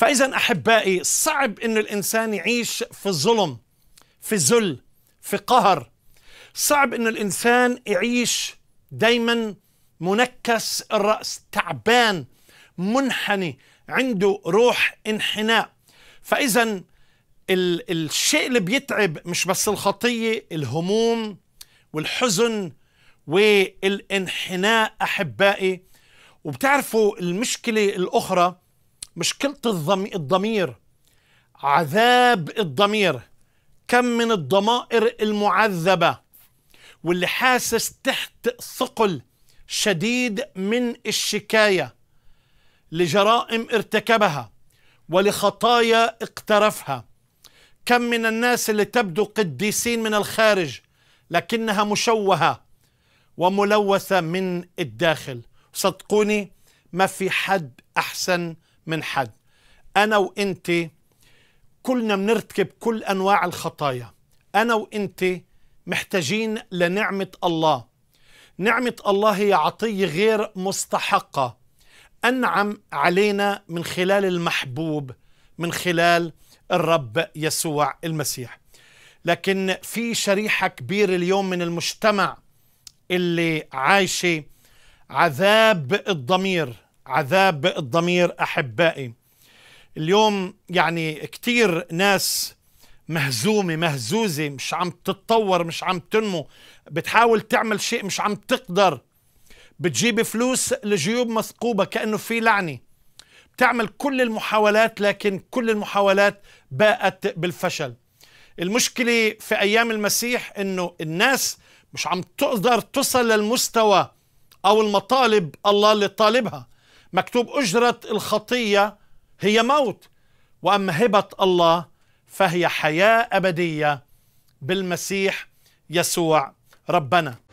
فإذا أحبائي صعب أن الإنسان يعيش في ظلم في ذل في قهر صعب أن الإنسان يعيش دايما منكس الرأس تعبان منحني عنده روح انحناء فإذا الشيء اللي بيتعب مش بس الخطية الهموم والحزن والانحناء أحبائي وبتعرفوا المشكلة الأخرى مشكلة الضمير عذاب الضمير كم من الضمائر المعذبة واللي حاسس تحت ثقل شديد من الشكاية لجرائم ارتكبها ولخطايا اقترفها كم من الناس اللي تبدو قديسين من الخارج لكنها مشوهة وملوثة من الداخل صدقوني ما في حد أحسن من حد أنا وإنت كلنا بنرتكب كل أنواع الخطايا أنا وإنت محتاجين لنعمة الله نعمة الله هي عطية غير مستحقة أنعم علينا من خلال المحبوب من خلال الرب يسوع المسيح لكن في شريحة كبيرة اليوم من المجتمع اللي عايشة عذاب الضمير عذاب الضمير أحبائي اليوم يعني كتير ناس مهزومة مهزوزة مش عم تتطور مش عم تنمو بتحاول تعمل شيء مش عم تقدر بتجيب فلوس لجيوب مثقوبة كأنه في لعنة بتعمل كل المحاولات لكن كل المحاولات باءت بالفشل المشكلة في أيام المسيح أنه الناس مش عم تقدر تصل للمستوى أو المطالب الله اللي طالبها مكتوب أجرة الخطية هي موت وأما هبة الله فهي حياة أبدية بالمسيح يسوع ربنا